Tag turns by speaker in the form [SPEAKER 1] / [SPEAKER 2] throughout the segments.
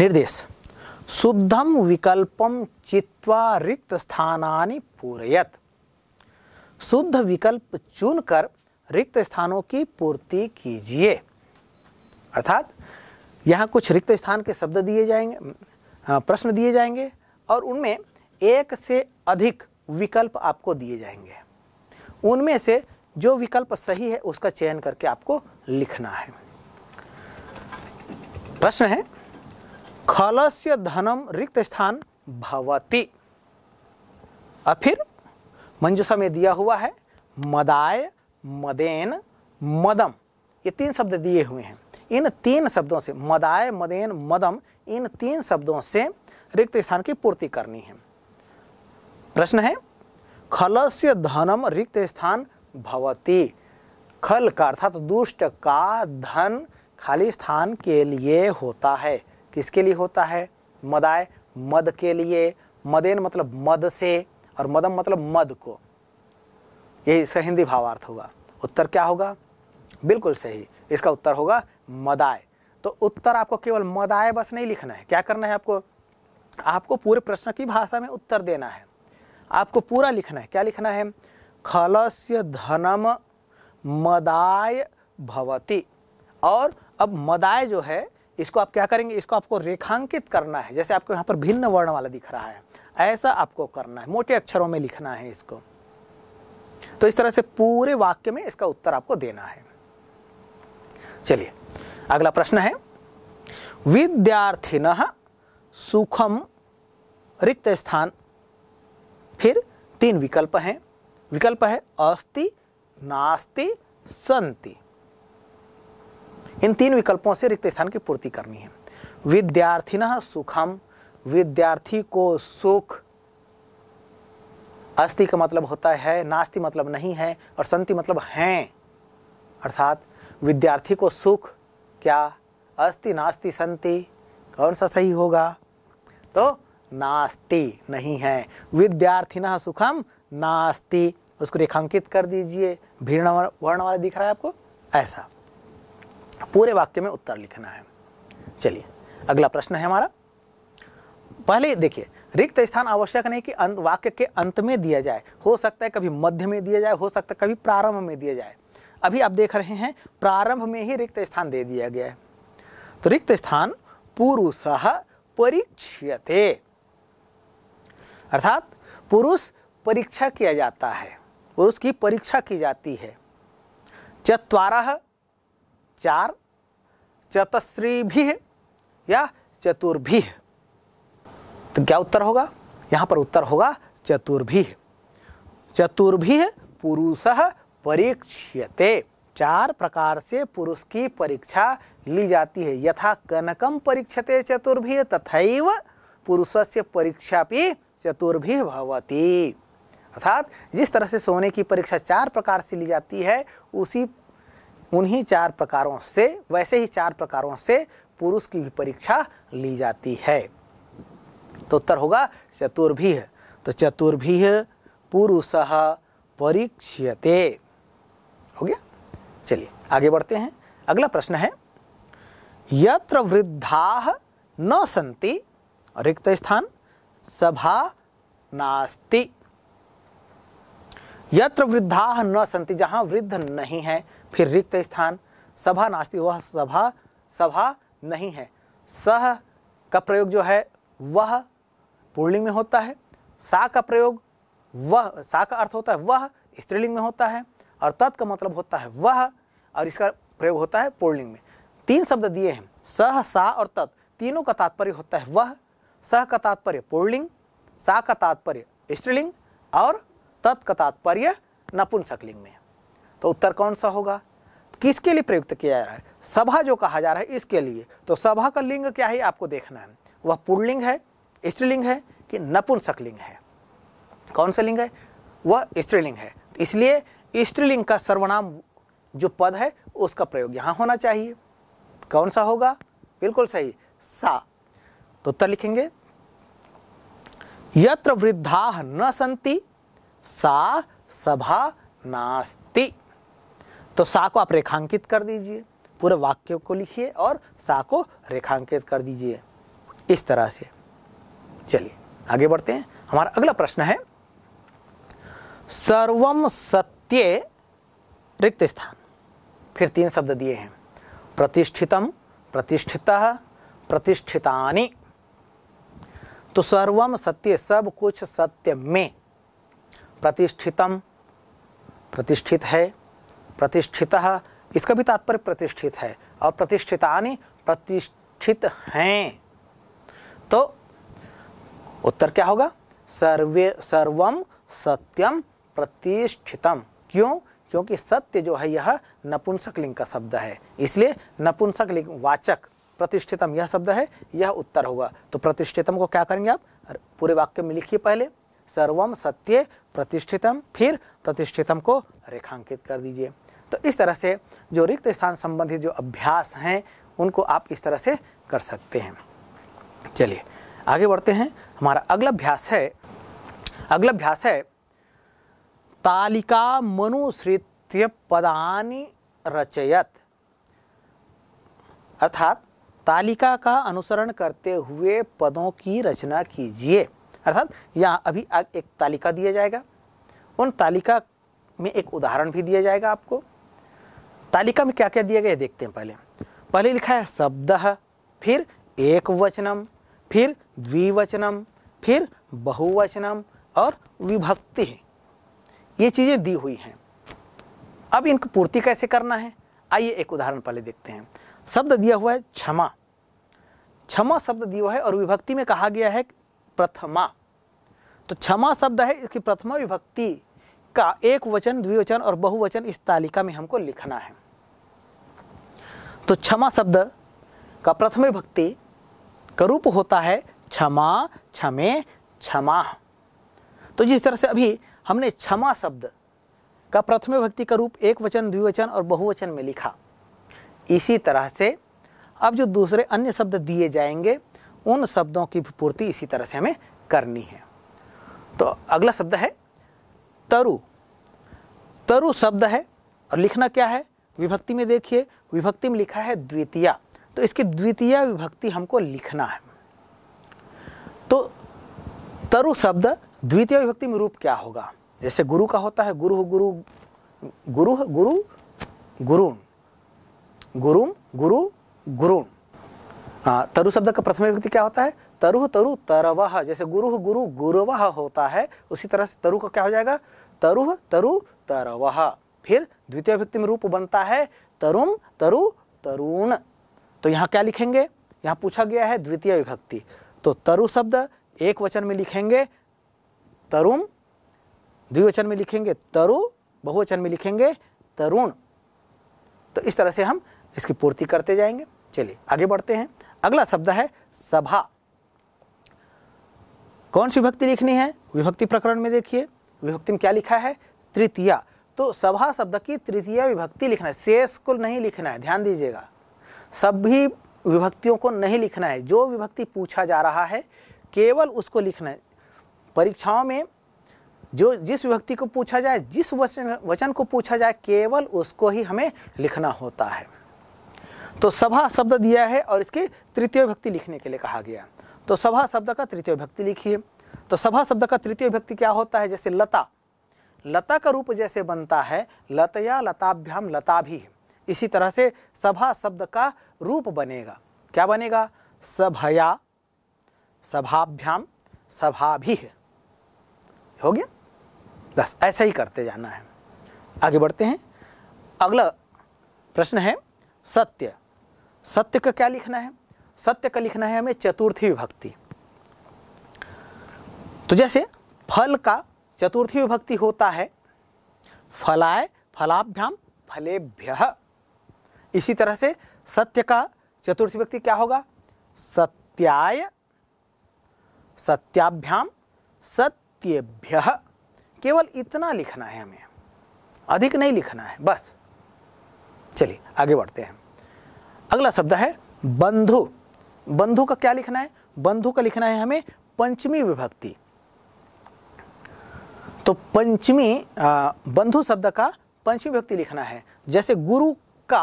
[SPEAKER 1] निर्देश शुद्धम विकल्पम चित्वा रिक्त स्थानानि पूरयत शुद्ध विकल्प चुनकर रिक्त स्थानों की पूर्ति कीजिए अर्थात यहाँ कुछ रिक्त स्थान के शब्द दिए जाएंगे प्रश्न दिए जाएंगे और उनमें एक से अधिक विकल्प आपको दिए जाएंगे उनमें से जो विकल्प सही है उसका चयन करके आपको लिखना है प्रश्न है खल से धनम रिक्त स्थान भवती और फिर मंजुषा में दिया हुआ है मदाय मदेन मदम ये तीन शब्द दिए हुए हैं इन तीन शब्दों से मदाय मदेन मदम इन तीन शब्दों से रिक्त स्थान की पूर्ति करनी है प्रश्न है खल से धनम रिक्त स्थान भवती खल का अर्थात दुष्ट का धन खाली स्थान के लिए होता है किसके लिए होता है मदाय मद के लिए मदेन मतलब मद से और मदम मतलब मद को ये इसका हिंदी भावार्थ होगा उत्तर क्या होगा बिल्कुल सही इसका उत्तर होगा मदाय तो उत्तर आपको केवल मदाय बस नहीं लिखना है क्या करना है आपको आपको पूरे प्रश्न की भाषा में उत्तर देना है आपको पूरा लिखना है क्या लिखना है खलस्य धनम मदाय भवती और अब मदाय जो है इसको आप क्या करेंगे इसको आपको रेखांकित करना है जैसे आपको यहाँ पर भिन्न वर्ण वाला दिख रहा है ऐसा आपको करना है मोटे अक्षरों में लिखना है इसको तो इस तरह से पूरे वाक्य में इसका उत्तर आपको देना है चलिए अगला प्रश्न है विद्यार्थिन सुखम रिक्त स्थान फिर तीन विकल्प हैं विकल्प है अस्ति नास्ति संति इन तीन विकल्पों से रिक्त स्थान की पूर्ति करनी है विद्यार्थिन सुखम विद्यार्थी को सुख अस्ति का मतलब होता है नास्ति मतलब नहीं है और संति मतलब हैं अर्थात विद्यार्थी को सुख क्या अस्ति नास्ति संति कौन सा सही होगा तो नास्ति नहीं है विद्यार्थी न सुखम नास्ति उसको रेखांकित कर दीजिए भीड़ वर्ण वाला दिख रहा है आपको ऐसा पूरे वाक्य में उत्तर लिखना है चलिए अगला प्रश्न है हमारा पहले देखिए रिक्त स्थान आवश्यक नहीं कि अंत वाक्य के अंत में दिया जाए हो सकता है कभी मध्य में दिया जाए हो सकता है कभी प्रारंभ में दिया जाए अभी आप देख रहे हैं प्रारंभ में ही रिक्त स्थान दे दिया गया है तो रिक्त स्थान पुरुष परीक्षते अर्थात पुरुष परीक्षा किया जाता है पुरुष की परीक्षा की जाती है चतवारा चार चतश्री भी है या चतुर्भी है तो क्या उत्तर होगा यहाँ पर उत्तर होगा चतुर्भी है चतुर्भी है पुरुष परीक्ष्यते चार प्रकार से पुरुष की परीक्षा ली जाती है यथा कनकम परीक्षते चतुर्भी तथैव पुरुष से परीक्षा भी चतुर्भी भवती अर्थात जिस तरह से सोने की परीक्षा चार प्रकार से ली जाती है उसी उन्हीं चार प्रकारों से वैसे ही चार प्रकारों से पुरुष की भी परीक्षा ली जाती है तो उत्तर होगा चतुर्भी तो चतुर्भी पुरुष परीक्षते हो गया चलिए आगे बढ़ते हैं अगला प्रश्न है यत्र वृद्धा न सन्ति रिक्त स्थान सभा नास्ति यत्र वृद्धा न सन्ति जहां वृद्ध नहीं है फिर रिक्त स्थान सभा नास्ति वह सभा सभा नहीं है सह का प्रयोग जो है वह पुर्णिंग में होता है सा का प्रयोग वह सा का अर्थ होता है वह स्त्रीलिंग में होता है और तत् का मतलब होता है वह और इसका प्रयोग होता है पुर्णिंग में तीन शब्द दिए हैं सह सा और तत् तीनों का तात्पर्य होता है वह सह का तात्पर्य पुर्णिंग सा का तात्पर्य स्त्रीलिंग और तत् का तात्पर्य नपुंसकलिंग में तो उत्तर कौन सा होगा किसके लिए प्रयुक्त किया जा रहा है सभा जो कहा जा रहा है इसके लिए तो सभा का लिंग क्या है आपको देखना है वह पुणलिंग है स्त्रीलिंग है कि नपुंसक लिंग है कौन सा लिंग है वह स्त्रीलिंग है इसलिए स्त्रीलिंग का सर्वनाम जो पद है उसका प्रयोग यहाँ होना चाहिए कौन सा होगा बिल्कुल सही सा तो उत्तर लिखेंगे यत्र वृद्धा न संति सा सभा नास्ति तो सा को आप रेखांकित कर दीजिए पूरे वाक्य को लिखिए और सा को रेखांकित कर दीजिए इस तरह से चलिए आगे बढ़ते हैं हमारा अगला प्रश्न है सर्वम सत्य रिक्त स्थान फिर तीन शब्द दिए हैं प्रतिष्ठितम प्रतिष्ठित प्रतिष्ठितानि तो सर्वम सत्य सब कुछ सत्य में प्रतिष्ठितम प्रतिष्ठित है प्रतिष्ठित इसका भी तात्पर्य प्रतिष्ठित है और प्रतिष्ठितानि प्रतिष्ठित हैं तो उत्तर क्या होगा सर्वे सर्वम सत्यम प्रतिष्ठितम क्यों क्योंकि सत्य जो है यह नपुंसक लिंग का शब्द है इसलिए नपुंसक लिंग वाचक प्रतिष्ठितम यह शब्द है यह उत्तर होगा तो प्रतिष्ठितम को क्या करेंगे आप पूरे वाक्य में लिखिए पहले सर्वम सत्य प्रतिष्ठितम फिर प्रतिष्ठितम को रेखांकित कर दीजिए तो इस तरह से जो रिक्त स्थान संबंधी जो अभ्यास हैं उनको आप इस तरह से कर सकते हैं चलिए आगे बढ़ते हैं हमारा अगला अभ्यास है अगला अभ्यास है तालिका मनुसृत्य पदानि रचयत अर्थात तालिका का अनुसरण करते हुए पदों की रचना कीजिए अर्थात यहाँ अभी एक तालिका दिया जाएगा उन तालिका में एक उदाहरण भी दिया जाएगा आपको तालिका में क्या क्या दिया गया देखते हैं पहले पहले लिखा है शब्द फिर एक वचनम फिर द्विवचनम फिर बहुवचनम और विभक्ति ये चीज़ें दी हुई हैं अब इनको पूर्ति कैसे करना है आइए एक उदाहरण पहले देखते हैं शब्द दिया हुआ है क्षमा क्षमा शब्द दिया हुआ है और विभक्ति में कहा गया है प्रथमा तो क्षमा शब्द है इसकी प्रथमा विभक्ति का एक वचन द्विवचन और बहुवचन इस तालिका में हमको लिखना है तो क्षमा शब्द का प्रथम भक्ति का रूप होता है क्षमा क्षमे क्षमा तो जिस तरह से अभी हमने क्षमा शब्द का प्रथम भक्ति का रूप एक वचन द्विवचन और बहुवचन में लिखा इसी तरह से अब जो दूसरे अन्य शब्द दिए जाएंगे उन शब्दों की पूर्ति इसी तरह से हमें करनी है तो अगला शब्द है तरु तरु शब्द है और लिखना क्या है विभक्ति में देखिए विभक्ति में लिखा है द्वितीय तो इसकी द्वितीय विभक्ति हमको लिखना है तो तरु शब्द द्वितीय विभक्ति में रूप क्या होगा जैसे गुरु का होता है गुरु गुरु गुरु गुरु गुरुण गुरु गुरु गुरुण हाँ, तरु शब्द का प्रथम विभक्ति क्या होता है तरु तरु तरवह जैसे गुरु गुरु गुरुवह होता है उसी तरह से तरु का क्या हो जाएगा तरु तरु तरवह फिर द्वितीय व्यक्ति में रूप बनता है तरुम तरु तरुण तो यहाँ क्या लिखेंगे यहाँ पूछा गया है द्वितीय विभक्ति तो तरु शब्द एक वचन में लिखेंगे तरुम द्विवचन में लिखेंगे तरु बहुवचन में लिखेंगे तरुण तो इस तरह से हम इसकी पूर्ति करते जाएंगे चलिए आगे बढ़ते हैं अगला शब्द है सभा कौन सी विभक्ति लिखनी है विभक्ति प्रकरण में देखिए विभक्ति में क्या लिखा है तृतीया तो सभा शब्द की तृतीय विभक्ति लिखना है शेष को नहीं लिखना है ध्यान दीजिएगा सभी विभक्तियों को नहीं लिखना है जो विभक्ति पूछा जा रहा है केवल उसको लिखना है परीक्षाओं में जो जिस विभक्ति को पूछा जाए जिस वचन वचन को पूछा जाए केवल उसको ही हमें लिखना होता है तो सभा शब्द दिया है और इसकी तृतीय विभक्ति लिखने के लिए कहा गया तो सभा शब्द का तृतीय विभक्ति लिखिए तो सभा शब्द का तृतीय विभक्ति क्या होता है जैसे लता लता का रूप जैसे बनता है लतया लताभ्याम लता भी इसी तरह से सभा शब्द का रूप बनेगा क्या बनेगा सभया सभाभ्याम सभा भी है हो गया बस ऐसा ही करते जाना है आगे बढ़ते हैं अगला प्रश्न है सत्य सत्य का क्या लिखना है सत्य का लिखना है हमें चतुर्थी विभक्ति तो जैसे फल का चतुर्थी विभक्ति होता है फलाय फलाभ्याम फलेभ्य इसी तरह से सत्य का चतुर्थी विभक्ति क्या होगा सत्याय सत्याभ्याम सत्येभ्य केवल इतना लिखना है हमें अधिक नहीं लिखना है बस चलिए आगे बढ़ते हैं अगला शब्द है बंधु बंधु का क्या लिखना है बंधु का लिखना है हमें पंचमी विभक्ति तो पंचमी बंधु शब्द का पंचमी व्यक्ति लिखना है जैसे गुरु का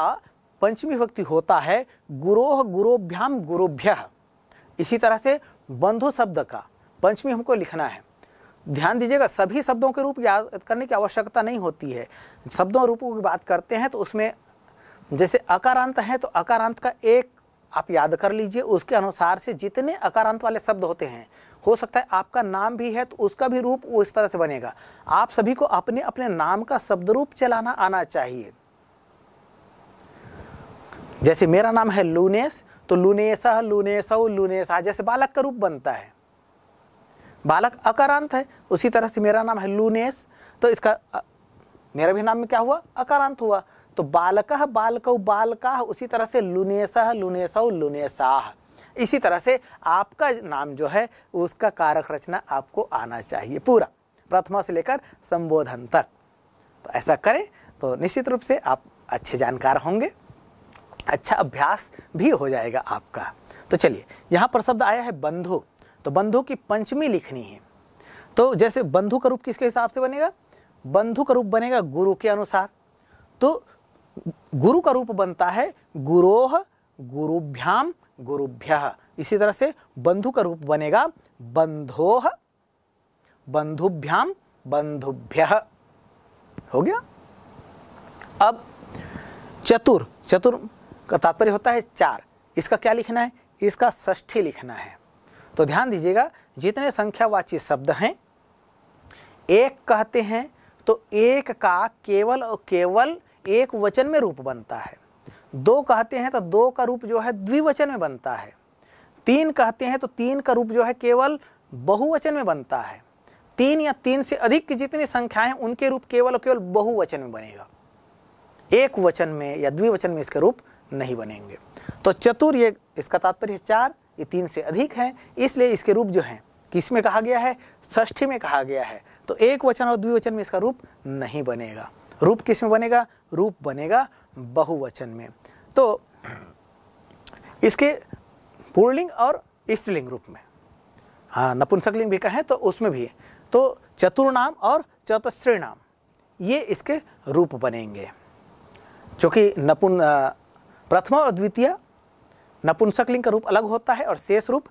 [SPEAKER 1] पंचमी व्यक्ति होता है गुरोह गुरोभ्याम गुरुभ्य इसी तरह से बंधु शब्द का पंचमी हमको लिखना है ध्यान दीजिएगा सभी शब्दों के रूप याद करने की आवश्यकता नहीं होती है शब्दों रूपों की बात करते हैं तो उसमें जैसे अकारांत है तो अकारांत का एक आप याद कर लीजिए उसके अनुसार से जितने अकारांत वाले शब्द होते हैं हो सकता है आपका नाम भी है तो उसका भी रूप वो इस तरह से बनेगा आप सभी को अपने अपने नाम का शब्द रूप चलाना आना चाहिए जैसे मेरा नाम है लूनेस तो लुनेसा लुनेसा लुनेसा जैसे बालक का रूप बनता है बालक अकारांत है उसी तरह से मेरा नाम है लुनेस तो इसका मेरा भी नाम में क्या हुआ अकारांत हुआ तो बालक बालक बालका उसी तरह से लुनेसा लुनेसा लुनेसा इसी तरह से आपका नाम जो है उसका कारक रचना आपको आना चाहिए पूरा प्रथमा से लेकर संबोधन तक तो ऐसा करें तो निश्चित रूप से आप अच्छे जानकार होंगे अच्छा अभ्यास भी हो जाएगा आपका तो चलिए यहाँ पर शब्द आया है बंधु तो बंधु की पंचमी लिखनी है तो जैसे बंधु का रूप किसके हिसाब से बनेगा बंधु का रूप बनेगा गुरु के अनुसार तो गुरु का रूप बनता है गुरोह गुरुभ्याम गुरुभ्य इसी तरह से बंधु का रूप बनेगा बंधोह बंधुभ्याम बंधुभ्य हो गया अब चतुर चतुर का तात्पर्य होता है चार इसका क्या लिखना है इसका ष्ठी लिखना है तो ध्यान दीजिएगा जितने संख्यावाची शब्द हैं एक कहते हैं तो एक का केवल और केवल एक वचन में रूप बनता है दो कहते हैं तो दो का रूप जो है द्विवचन में बनता है तीन कहते हैं तो तीन का रूप जो है केवल बहुवचन में बनता है तीन या तीन से अधिक की जितनी संख्याएं उनके रूप केवल और केवल बहुवचन में बनेगा एक वचन में या द्विवचन में इसके रूप नहीं बनेंगे तो चतुर ये इसका तात्पर्य चार ये तीन से अधिक हैं इसलिए इसके रूप जो हैं किस में कहा गया है षष्ठी में कहा गया है तो एक वचन और द्विवचन में इसका रूप नहीं बनेगा रूप किस में बनेगा रूप बनेगा बहुवचन में तो इसके पूर्णलिंग और स्त्रीलिंग रूप में हाँ नपुंसकलिंग भी कहें तो उसमें भी तो चतुर्नाम और चतुश्रीनाम ये इसके रूप बनेंगे चूँकि नपुन प्रथमा और द्वितीय नपुंसकलिंग का रूप अलग होता है और शेष रूप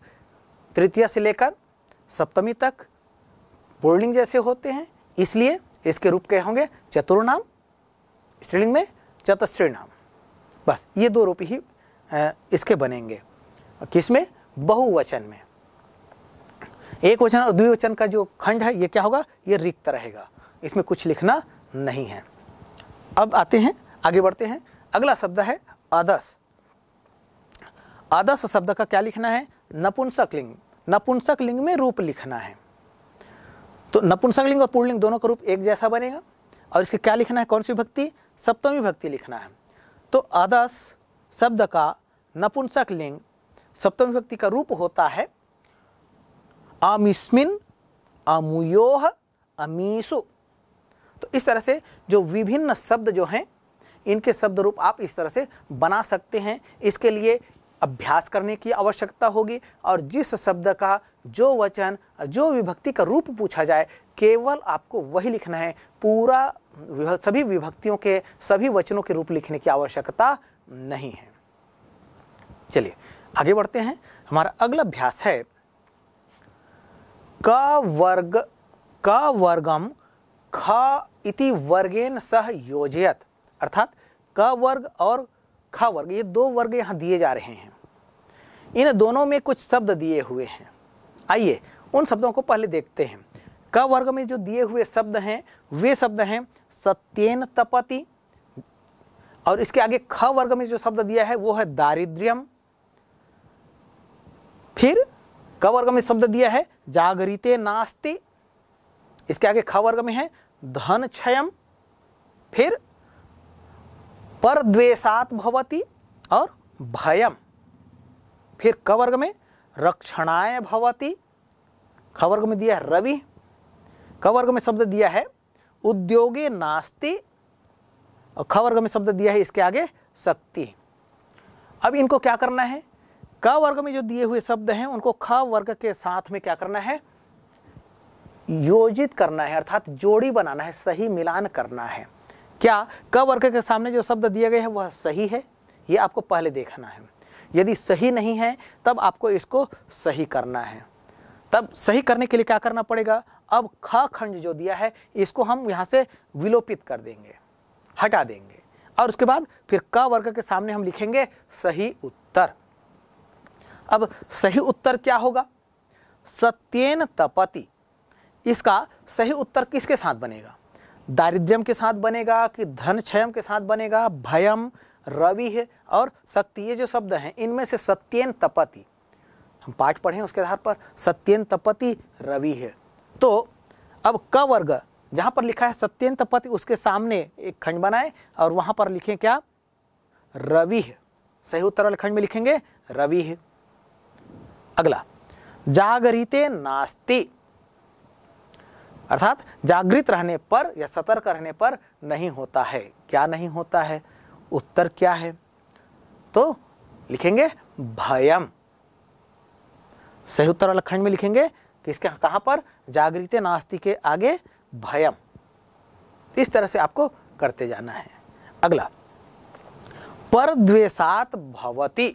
[SPEAKER 1] तृतीय से लेकर सप्तमी तक पूर्णलिंग जैसे होते हैं इसलिए इसके रूप क्या होंगे चतुर्नाम स्त्रीलिंग में चतस्त्री नाम बस ये दो रूप ही इसके बनेंगे किस में बहुवचन में एक वचन और द्विवचन का जो खंड है ये क्या होगा ये रिक्त रहेगा इसमें कुछ लिखना नहीं है अब आते हैं आगे बढ़ते हैं अगला शब्द है आदर्श आदर्श शब्द का क्या लिखना है नपुंसक लिंग नपुंसक लिंग में रूप लिखना है तो नपुंसक लिंग और पूर्णलिंग दोनों का रूप एक जैसा बनेगा और इसके क्या लिखना है कौन सी भक्ति सप्तमी भक्ति लिखना है तो आदर्श शब्द का नपुंसक लिंग सप्तमी भक्ति का रूप होता है आमिस्मिन अमुयोह अमीसु तो इस तरह से जो विभिन्न शब्द जो हैं इनके शब्द रूप आप इस तरह से बना सकते हैं इसके लिए अभ्यास करने की आवश्यकता होगी और जिस शब्द का जो वचन जो विभक्ति का रूप पूछा जाए केवल आपको वही लिखना है पूरा सभी विभक्तियों के सभी वचनों के रूप लिखने की आवश्यकता नहीं है चलिए आगे बढ़ते हैं हमारा अगला अभ्यास है क वर्ग क वर्गम ख इति वर्गेन सह योजयत अर्थात क वर्ग और ख वर्ग ये दो वर्ग यहाँ दिए जा रहे हैं इन दोनों में कुछ शब्द दिए हुए हैं आइए उन शब्दों को पहले देखते हैं क वर्ग में जो दिए हुए शब्द हैं वे शब्द हैं सत्येन तपति और इसके आगे ख वर्ग में जो शब्द दिया है वो है दारिद्र्यम फिर क वर्ग में शब्द दिया है जागृत नास्ति इसके आगे ख वर्ग में है धन क्षयम फिर पर द्वेषात भवती और भयम फिर क वर्ग में रक्षणाय भवती ख वर्ग में दिया है रवि कवर्ग में शब्द दिया है उद्योगे नास्ति और खवर्ग में शब्द दिया है इसके आगे शक्ति अब इनको क्या करना है क वर्ग में जो दिए हुए शब्द हैं उनको ख वर्ग के साथ में क्या करना है योजित करना है अर्थात जोड़ी बनाना है सही मिलान करना है क्या क वर्ग के सामने जो शब्द दिए गए हैं वह सही है ये आपको पहले देखना है यदि सही नहीं है तब आपको इसको सही करना है तब सही करने के लिए क्या करना पड़ेगा अब ख खंड जो दिया है इसको हम यहाँ से विलोपित कर देंगे हटा देंगे और उसके बाद फिर क वर्ग के सामने हम लिखेंगे सही उत्तर अब सही उत्तर क्या होगा सत्येन तपति इसका सही उत्तर किसके साथ बनेगा दारिद्र्यम के साथ बनेगा कि धन क्षयम के साथ बनेगा भयम रवि है और शक्ति ये जो शब्द हैं इनमें से सत्येन तपति हम पाठ पढ़ें उसके आधार पर सत्येन तपति रवि है तो अब क वर्ग जहां पर लिखा है सत्यंत पति उसके सामने एक खंड बनाए और वहां पर लिखें क्या रवि सही उत्तर वाले खंड में लिखेंगे रवि अगला जागरिते नास्ति अर्थात जागृत रहने पर या सतर्क रहने पर नहीं होता है क्या नहीं होता है उत्तर क्या है तो लिखेंगे भयम सही उत्तर वाले खंड में लिखेंगे किसके कहां पर जागृत नास्ति के आगे भयम इस तरह से आपको करते जाना है अगला द्वेषात भवती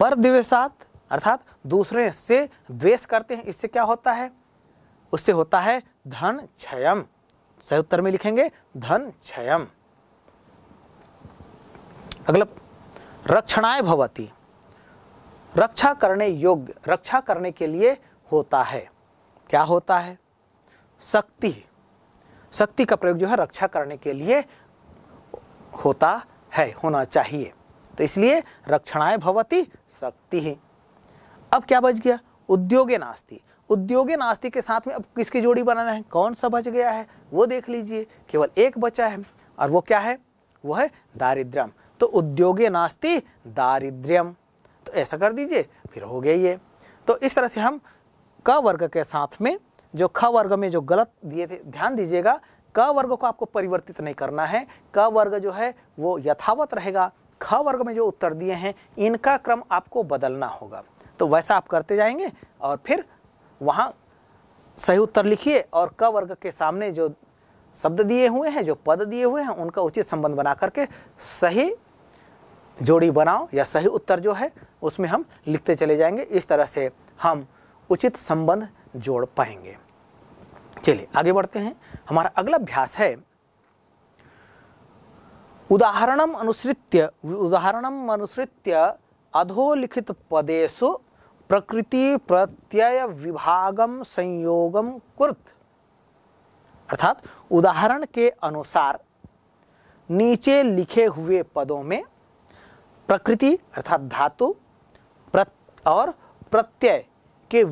[SPEAKER 1] पर द्वेषात अर्थात दूसरे से द्वेष करते हैं इससे क्या होता है उससे होता है धन क्षयम सही उत्तर में लिखेंगे धन क्षयम अगला रक्षणाय भवती रक्षा करने योग्य रक्षा करने के लिए होता है क्या होता है शक्ति शक्ति का प्रयोग जो है रक्षा करने के लिए होता है होना चाहिए तो इसलिए रक्षणाएं भवती शक्ति ही अब क्या बच गया उद्योगे नास्ती उद्योगे नास्ती के साथ में अब किसकी जोड़ी बनाना है कौन सा बच गया है वो देख लीजिए केवल एक बचा है और वो क्या है वो है दारिद्र्यम तो उद्योगे नास्ती दारिद्र्यम तो ऐसा कर दीजिए फिर हो गया ये तो इस तरह से हम क वर्ग के साथ में जो ख वर्ग में जो गलत दिए थे ध्यान दीजिएगा क वर्ग को आपको परिवर्तित नहीं करना है क वर्ग जो है वो यथावत रहेगा ख वर्ग में जो उत्तर दिए हैं इनका क्रम आपको बदलना होगा तो वैसा आप करते जाएंगे और फिर वहाँ सही उत्तर लिखिए और क वर्ग के सामने जो शब्द दिए हुए हैं जो पद दिए हुए हैं उनका उचित संबंध बना करके सही जोड़ी बनाओ या सही उत्तर जो है उसमें हम लिखते चले जाएंगे इस तरह से हम उचित संबंध जोड़ पाएंगे चलिए आगे बढ़ते हैं हमारा अगला अभ्यास है उदाहरणम अनुसृत्य उदाहरणम अनुसृत्य अधोलिखित पदेशु प्रकृति प्रत्यय विभागम संयोगम कृत अर्थात उदाहरण के अनुसार नीचे लिखे हुए पदों में प्रकृति अर्थात धातु प्रत और प्रत्यय के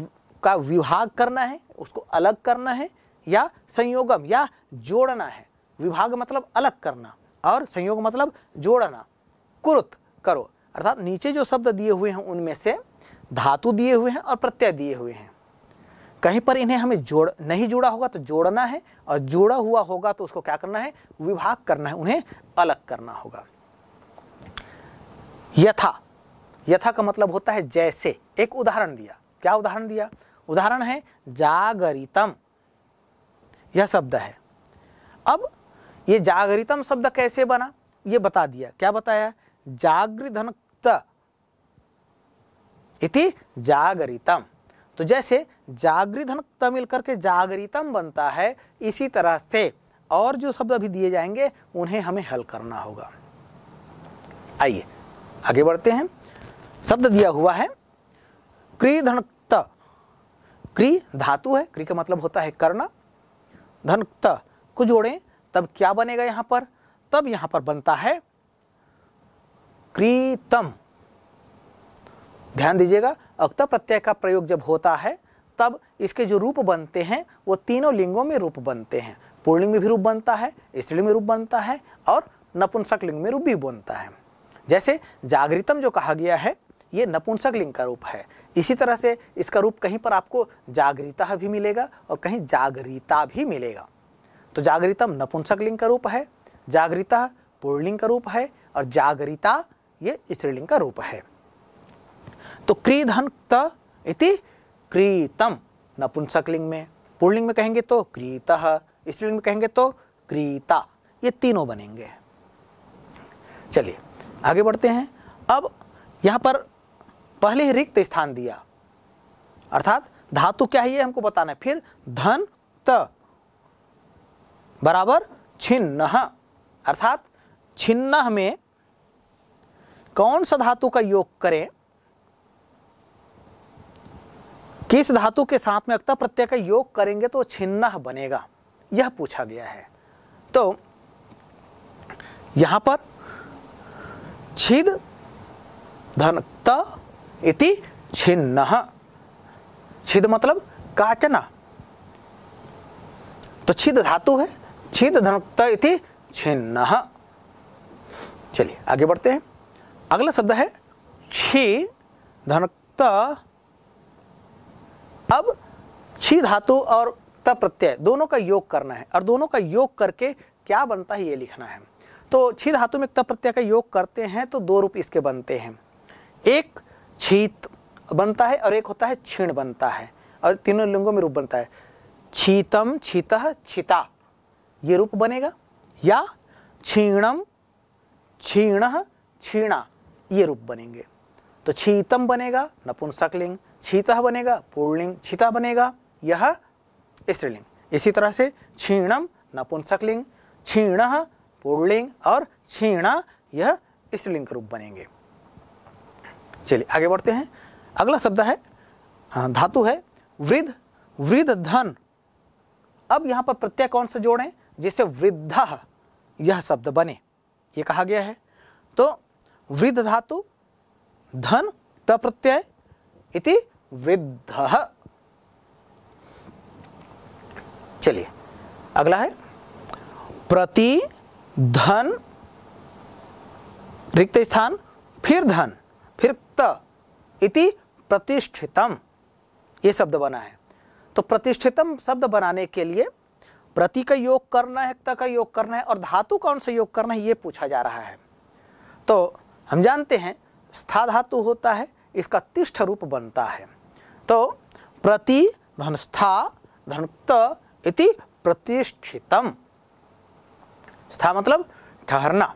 [SPEAKER 1] का विभाग करना है उसको अलग करना है या संयोगम या जोड़ना है विभाग मतलब अलग करना और संयोग मतलब जोड़ना कुरुत करो अर्थात नीचे जो शब्द दिए हुए हैं उनमें से धातु दिए हुए हैं और प्रत्यय दिए हुए हैं कहीं पर इन्हें हमें जोड़ नहीं जुड़ा होगा तो जोड़ना है और जोड़ा हुआ होगा तो उसको क्या करना है विभाग करना है उन्हें अलग करना होगा यथा यथा का मतलब होता है जैसे एक उदाहरण दिया क्या उदाहरण दिया उदाहरण है जागरितम यह शब्द है अब ये जागरितम शब्द कैसे बना ये बता दिया क्या बताया जागृधनक्त इति जागरितम तो जैसे जागृधनक्त मिलकर करके जागरितम बनता है इसी तरह से और जो शब्द अभी दिए जाएंगे उन्हें हमें हल करना होगा आइए आगे बढ़ते हैं शब्द दिया हुआ है क्रीधनक क्री धातु है क्री का मतलब होता है करना धन त को जोड़ें तब क्या बनेगा यहाँ पर तब यहां पर बनता है क्रीतम ध्यान दीजिएगा अक्त प्रत्यय का प्रयोग जब होता है तब इसके जो रूप बनते हैं वो तीनों लिंगों में रूप बनते हैं पूर्णिंग में भी रूप बनता है स्त्रीलिंग में रूप बनता है और नपुंसक लिंग में रूप भी बनता है जैसे जागृतम जो कहा गया है ये नपुंसक लिंग का रूप है इसी तरह से इसका रूप कहीं पर आपको जागृता भी मिलेगा और कहीं जागृता भी मिलेगा तो जागृतम नपुंसक लिंग का रूप है जागृता पूर्णलिंग का रूप है और जागरिता ये स्त्रीलिंग का रूप है तो क्रीधन इति क्रीतम नपुंसक लिंग में पूर्णलिंग में कहेंगे तो क्रीत स्त्रीलिंग में कहेंगे तो क्रीता ये तीनों बनेंगे चलिए आगे बढ़ते हैं अब यहाँ पर पहले ही रिक्त स्थान दिया अर्थात धातु क्या है ये हमको बताना है फिर धन त बराबर छिन्न अर्थात छिन्न में कौन सा धातु का योग करें किस धातु के साथ में अक्ता प्रत्यय का योग करेंगे तो छिन्न बनेगा यह पूछा गया है तो यहां पर छिद धन त इति छिन्न छिद मतलब काटना तो छिद धातु है छिद धनुक्त इति छिन्न चलिए आगे बढ़ते हैं अगला शब्द है छी धनुक्त अब छी धातु और त प्रत्यय दोनों का योग करना है और दोनों का योग करके क्या बनता है ये लिखना है तो छी धातु में त प्रत्यय का योग करते हैं तो दो रूप इसके बनते हैं एक छीत बनता है और एक होता है छीण बनता है और तीनों लिंगों में रूप बनता है छीतम छीत छिता ये रूप बनेगा या छीणम छीण छीणा ये रूप बनेंगे तो छीतम बनेगा नपुंसकलिंग छीतः बनेगा पूर्णलिंग छिता बनेगा यह स्त्रीलिंग इसी तरह से छीणम नपुंसकलिंग छीण पूर्णलिंग और छीणा यह स्त्रीलिंग रूप बनेंगे चलिए आगे बढ़ते हैं अगला शब्द है धातु है वृद्ध वृद्ध धन अब यहां पर प्रत्यय कौन से जोड़ें जिससे वृद्धा यह शब्द बने ये कहा गया है तो वृद्ध धातु धन त प्रत्यय इति वृद्ध चलिए अगला है प्रति धन रिक्त स्थान फिर धन फिर त इति प्रतिष्ठितम ये शब्द बना है तो प्रतिष्ठितम शब्द बनाने के लिए प्रति का योग करना है त का योग करना है और धातु कौन सा योग करना है ये पूछा जा रहा है तो हम जानते हैं स्था धातु होता है इसका तिष्ठ रूप बनता है तो प्रति धन स्था धन त इति प्रतिष्ठितम स्था मतलब ठहरना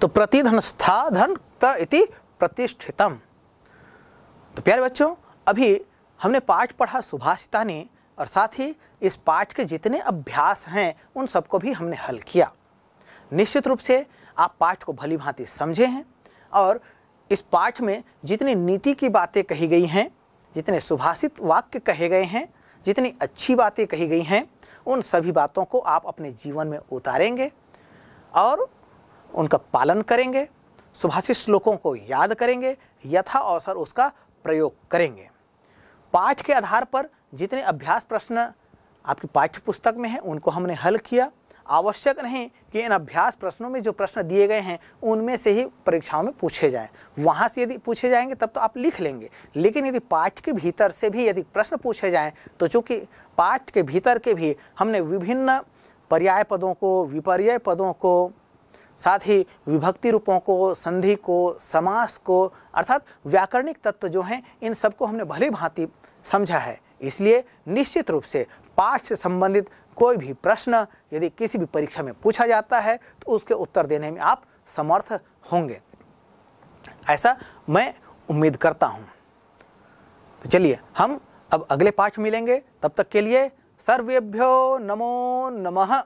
[SPEAKER 1] तो प्रतिधन स्थाधन इति प्रतिष्ठितम तो प्यारे बच्चों अभी हमने पाठ पढ़ा सुभाषिता ने और साथ ही इस पाठ के जितने अभ्यास हैं उन सबको भी हमने हल किया निश्चित रूप से आप पाठ को भली भांति समझे हैं और इस पाठ में जितनी नीति की बातें कही गई हैं जितने सुभाषित वाक्य कहे गए हैं जितनी अच्छी बातें कही गई हैं उन सभी बातों को आप अपने जीवन में उतारेंगे और उनका पालन करेंगे सुभाषित श्लोकों को याद करेंगे यथा अवसर उसका प्रयोग करेंगे पाठ के आधार पर जितने अभ्यास प्रश्न आपकी पाठ्य पुस्तक में हैं उनको हमने हल किया आवश्यक नहीं कि इन अभ्यास प्रश्नों में जो प्रश्न दिए गए हैं उनमें से ही परीक्षाओं में पूछे जाएं वहाँ से यदि पूछे जाएंगे तब तो आप लिख लेंगे लेकिन यदि पाठ के भीतर से भी यदि प्रश्न पूछे जाएँ तो चूँकि पाठ के भीतर के भी हमने विभिन्न पर्याय पदों को विपर्य पदों को साथ ही विभक्ति रूपों को संधि को समास को अर्थात व्याकरणिक तत्व जो हैं इन सबको हमने भली भांति समझा है इसलिए निश्चित रूप से पाठ से संबंधित कोई भी प्रश्न यदि किसी भी परीक्षा में पूछा जाता है तो उसके उत्तर देने में आप समर्थ होंगे ऐसा मैं उम्मीद करता हूँ तो चलिए हम अब अगले पाठ मिलेंगे तब तक के लिए सर्वेभ्यो नमो नमः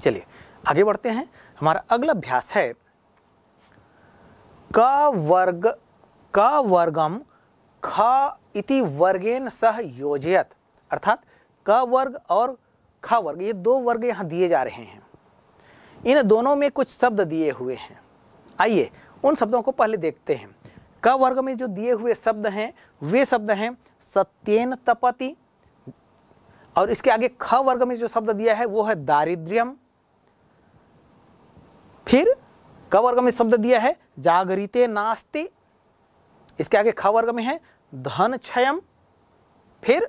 [SPEAKER 1] चलिए आगे बढ़ते हैं हमारा अगला अभ्यास है क वर्ग क वर्गम ख इति वर्गेन सह योजयत अर्थात क वर्ग और ख वर्ग ये दो वर्ग यहाँ दिए जा रहे हैं इन दोनों में कुछ शब्द दिए हुए हैं आइए उन शब्दों को पहले देखते हैं क वर्ग में जो दिए हुए शब्द हैं वे शब्द हैं सत्येन तपति और इसके आगे ख वर्ग में जो शब्द दिया है वो है दारिद्र्यम फिर क वर्ग में शब्द दिया है जागृते नास्ति इसके आगे ख वर्ग में है धन क्षयम फिर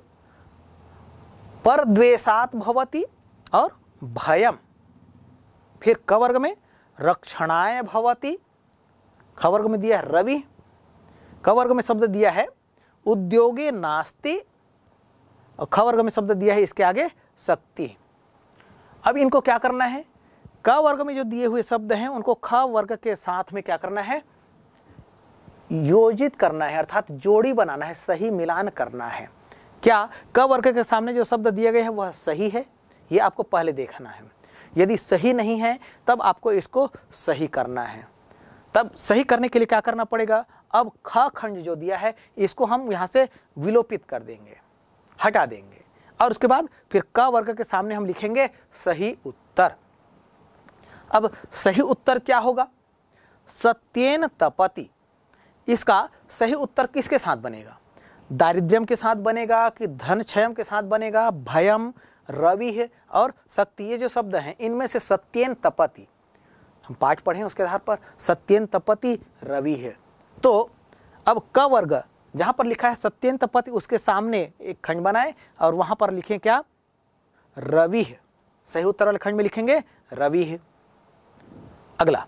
[SPEAKER 1] पर द्वेषात भवती और भयम फिर क वर्ग में रक्षणाय भवती ख वर्ग में दिया है रवि क वर्ग में शब्द दिया है उद्योगे नास्ति और ख वर्ग में शब्द दिया है इसके आगे शक्ति अब इनको क्या करना है क वर्ग में जो दिए हुए शब्द हैं उनको ख वर्ग के साथ में क्या करना है योजित करना है अर्थात जोड़ी बनाना है सही मिलान करना है क्या क वर्ग के सामने जो शब्द दिए गए हैं वह सही है ये आपको पहले देखना है यदि सही नहीं है तब आपको इसको सही करना है तब सही करने के लिए क्या करना पड़ेगा अब ख खंड जो दिया है इसको हम यहाँ से विलोपित कर देंगे हटा देंगे और उसके बाद फिर क वर्ग के सामने हम लिखेंगे सही उत्तर अब सही उत्तर क्या होगा सत्येन तपति इसका सही उत्तर किसके साथ बनेगा दारिद्र्यम के साथ बनेगा कि धन क्षयम के साथ बनेगा भयम रवि है और शक्ति ये जो शब्द हैं इनमें से सत्येन तपति हम पाठ पढ़ें उसके आधार पर सत्येन तपति रवि है तो अब क वर्ग जहाँ पर लिखा है सत्येन तपति उसके सामने एक खंड बनाए और वहाँ पर लिखें क्या रवि है सही उत्तर वाले खंड में लिखेंगे रवि है अगला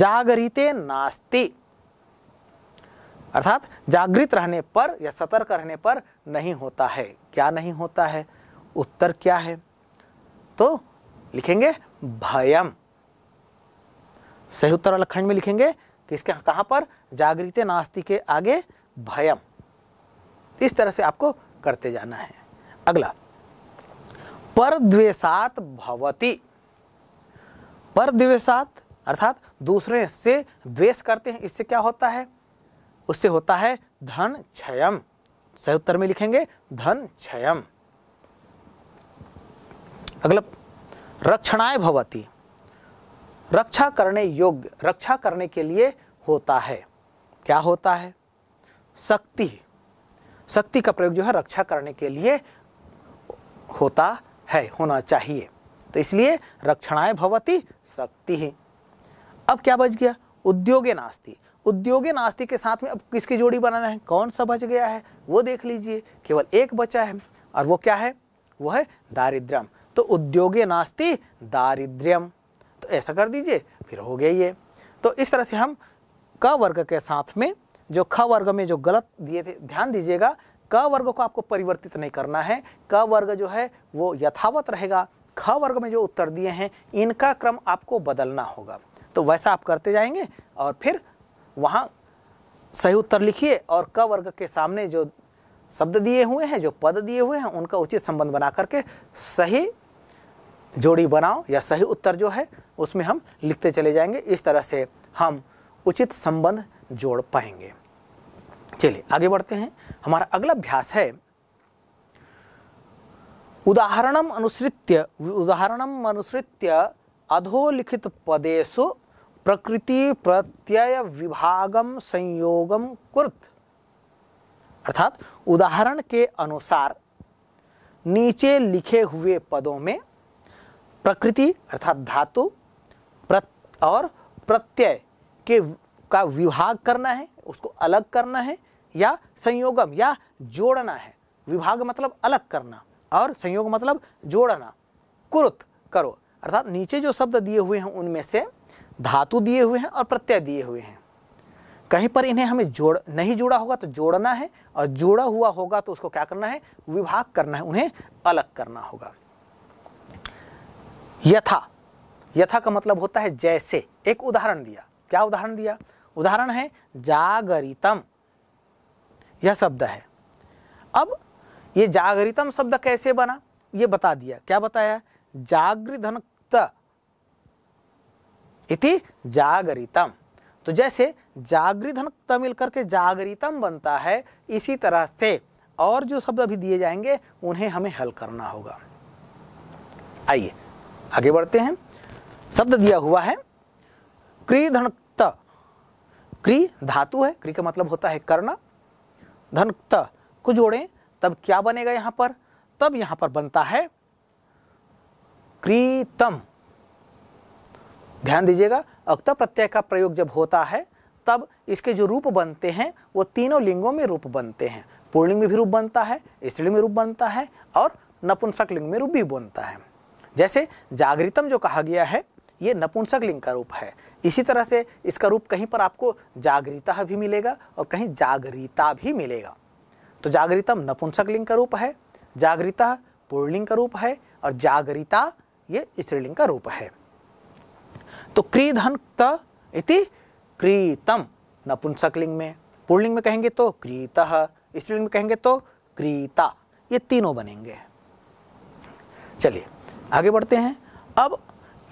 [SPEAKER 1] जागृते नास्ति अर्थात जागृत रहने पर या सतर्क रहने पर नहीं होता है क्या नहीं होता है उत्तर क्या है तो लिखेंगे भयम सही उत्तर वाला खंड में लिखेंगे कि इसके कहां पर जागृत नास्ति के आगे भयम इस तरह से आपको करते जाना है अगला पर द्वेषात भवती पर द्वेषात अर्थात दूसरे से द्वेष करते हैं इससे क्या होता है उससे होता है धन क्षयम सही उत्तर में लिखेंगे धन क्षयम अगला रक्षणाएं भवती रक्षा करने योग्य रक्षा करने के लिए होता है क्या होता है शक्ति शक्ति का प्रयोग जो है रक्षा करने के लिए होता है होना चाहिए तो इसलिए रक्षणाएं भवती शक्ति ही अब क्या बच गया उद्योगे नास्ती उद्योगे नास्ती के साथ में अब किसकी जोड़ी बनाना है कौन सा बच गया है वो देख लीजिए केवल एक बचा है और वो क्या है वो है दारिद्र्यम तो उद्योगे नास्ती दारिद्र्यम तो ऐसा कर दीजिए फिर हो गया ये तो इस तरह से हम क वर्ग के साथ में जो ख वर्ग में जो गलत दिए थे ध्यान दीजिएगा क वर्ग को आपको परिवर्तित नहीं करना है क वर्ग जो है वो यथावत रहेगा ख वर्ग में जो उत्तर दिए हैं इनका क्रम आपको बदलना होगा तो वैसा आप करते जाएंगे और फिर वहाँ सही उत्तर लिखिए और क वर्ग के सामने जो शब्द दिए हुए हैं जो पद दिए हुए हैं उनका उचित संबंध बना करके सही जोड़ी बनाओ या सही उत्तर जो है उसमें हम लिखते चले जाएंगे इस तरह से हम उचित संबंध जोड़ पाएंगे चलिए आगे बढ़ते हैं हमारा अगला अभ्यास है उदाहरणम अनुसृत्य उदाहरणम अनुसृत्य अधोलिखित पदेशों प्रकृति प्रत्यय विभागम संयोगम कृत अर्थात उदाहरण के अनुसार नीचे लिखे हुए पदों में प्रकृति अर्थात धातु और प्रत्यय के का विभाग करना है उसको अलग करना है या संयोगम या जोड़ना है विभाग मतलब अलग करना और संयोग मतलब जोड़ना कुरुत करो अर्थात नीचे जो शब्द दिए हुए हैं उनमें से धातु दिए हुए हैं और प्रत्यय दिए हुए हैं कहीं पर इन्हें हमें जोड़ नहीं जुड़ा होगा तो जोड़ना है और जोड़ा हुआ होगा तो उसको क्या करना है विभाग करना है उन्हें अलग करना होगा यथा यथा का मतलब होता है जैसे एक उदाहरण दिया क्या उदाहरण दिया उदाहरण है जागरितम यह शब्द है अब यह जागरितम शब्द कैसे बना यह बता दिया क्या बताया जागृधन इति जागरितम तो जैसे जागृधन तमिल करके जागरितम बनता है इसी तरह से और जो शब्द अभी दिए जाएंगे उन्हें हमें हल करना होगा आइए आगे बढ़ते हैं शब्द दिया हुआ है क्रीधनक्त क्री धातु है क्री का मतलब होता है करना धनक्त को जोड़ें तब क्या बनेगा यहाँ पर तब यहां पर बनता है क्रीतम ध्यान दीजिएगा अक्त प्रत्यय का प्रयोग जब होता है तब इसके जो रूप बनते हैं वो तीनों लिंगों में रूप बनते हैं पूर्णलिंग में भी रूप बनता है स्त्रीलिंग में रूप बनता है और नपुंसक लिंग में रूप भी बनता है जैसे जागृतम जो कहा गया है ये नपुंसक लिंग का रूप है इसी तरह से इसका रूप कहीं पर आपको जागृता भी मिलेगा और कहीं जागृता भी मिलेगा तो जागृतम नपुंसक लिंग का रूप है जागृता पूर्णलिंग का रूप है और जागरिता ये स्त्रीलिंग का रूप है तो क्रीधन इति क्रीतम नपुंसकलिंग में पुणलिंग में कहेंगे तो क्रीत स्त्रीलिंग में कहेंगे तो क्रीता ये तीनों बनेंगे चलिए आगे बढ़ते हैं अब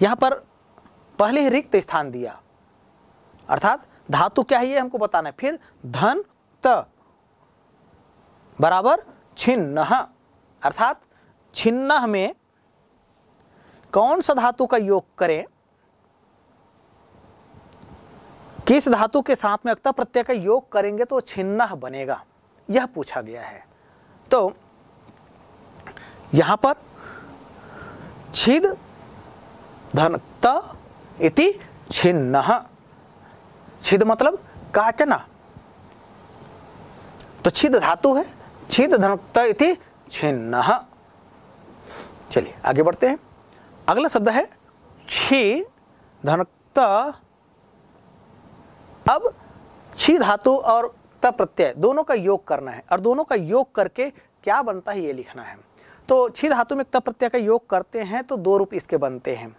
[SPEAKER 1] यहाँ पर पहले ही रिक्त स्थान दिया अर्थात धातु क्या है ये हमको बताना है फिर धन त बराबर छिन्न अर्थात छिन्न में कौन सा धातु का योग करें किस धातु के साथ में अक्ता प्रत्यय का योग करेंगे तो छिन्ना बनेगा यह पूछा गया है तो यहां पर छिद धनक्त इति छिन्न छिद मतलब काटना तो छिद धातु है छिद धनक्त इति छिन्न चलिए आगे बढ़ते हैं अगला शब्द है छी धनक्त अब छी धातु और त दोनों का योग करना है और दोनों का योग करके क्या बनता है ये लिखना है तो छी धातु में त का योग करते हैं तो दो रूप इसके बनते हैं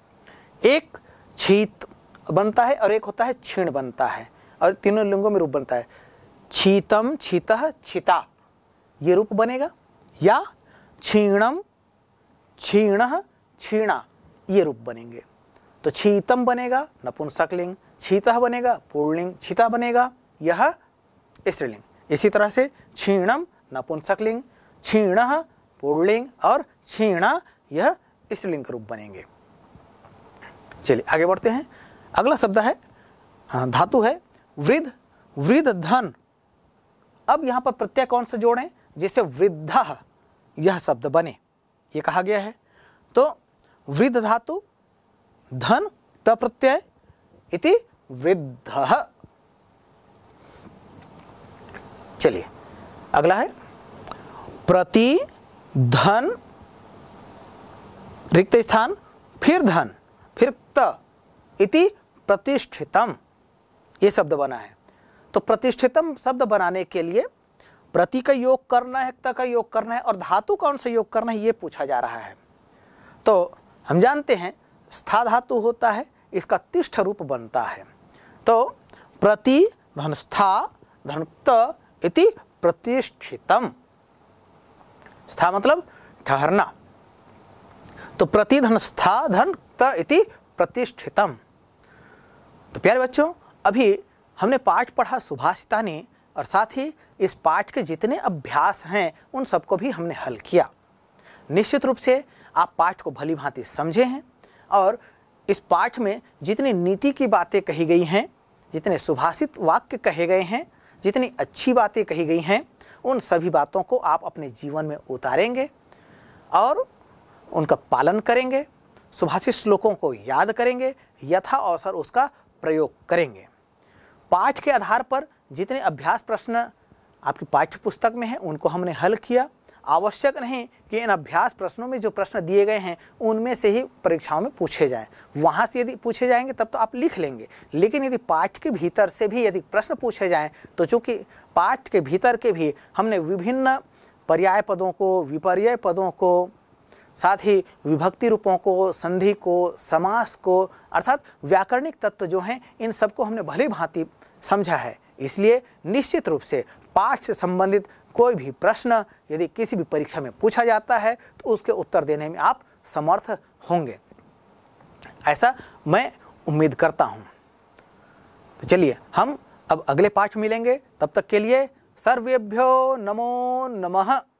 [SPEAKER 1] एक छीत बनता है और एक होता है छीण बनता है और तीनों लिंगों में रूप बनता है छीतम छीत छिता ये रूप बनेगा या छीणम छीण छीणा ये रूप बनेंगे तो छीतम बनेगा नपुंसकलिंग छीता बनेगा पूर्णलिंग छीता बनेगा यह स्त्रीलिंग इसी तरह से छीणम नपुंसकलिंग छीण पूर्णलिंग और छीण यह स्त्रीलिंग रूप बनेंगे चलिए आगे बढ़ते हैं अगला शब्द है धातु है वृद्ध वृद्ध धन अब यहाँ पर प्रत्यय कौन से जोड़ें जिससे वृद्धा यह शब्द बने ये कहा गया है तो वृद्ध धातु धन तप्रत्यय इति वृद्ध चलिए अगला है प्रति धन रिक्त स्थान फिर धन फिर त इति प्रतिष्ठितम ये शब्द बना है तो प्रतिष्ठितम शब्द बनाने के लिए प्रति का योग करना है त का योग करना है और धातु कौन सा योग करना है ये पूछा जा रहा है तो हम जानते हैं स्था धातु होता है इसका तिष्ठ रूप बनता है तो प्रति धन धनुक्त इति प्रतिष्ठितम स्था मतलब ठहरना तो प्रति स्था धन इति प्रतिष्ठितम तो प्यारे बच्चों अभी हमने पाठ पढ़ा सुभाषिता ने और साथ ही इस पाठ के जितने अभ्यास हैं उन सबको भी हमने हल किया निश्चित रूप से आप पाठ को भली भांति समझे हैं और इस पाठ में जितनी नीति की बातें कही गई हैं जितने सुभाषित वाक्य कहे गए हैं जितनी अच्छी बातें कही गई हैं उन सभी बातों को आप अपने जीवन में उतारेंगे और उनका पालन करेंगे सुभाषित श्लोकों को याद करेंगे यथा अवसर उसका प्रयोग करेंगे पाठ के आधार पर जितने अभ्यास प्रश्न आपकी पाठ्य पुस्तक में हैं उनको हमने हल किया आवश्यक नहीं कि इन अभ्यास प्रश्नों में जो प्रश्न दिए गए हैं उनमें से ही परीक्षाओं में पूछे जाएं वहाँ से यदि पूछे जाएंगे तब तो आप लिख लेंगे लेकिन यदि पाठ के भीतर से भी यदि प्रश्न पूछे जाएँ तो चूँकि पाठ के भीतर के भी हमने विभिन्न पर्याय पदों को विपर्याय पदों को साथ ही विभक्ति रूपों को संधि को समास को अर्थात व्याकरणिक तत्व जो हैं इन सबको हमने भली भांति समझा है इसलिए निश्चित रूप से पाठ से संबंधित कोई भी प्रश्न यदि किसी भी परीक्षा में पूछा जाता है तो उसके उत्तर देने में आप समर्थ होंगे ऐसा मैं उम्मीद करता हूँ तो चलिए हम अब अगले पाठ मिलेंगे तब तक के लिए सर्वेभ्यो नमो नमः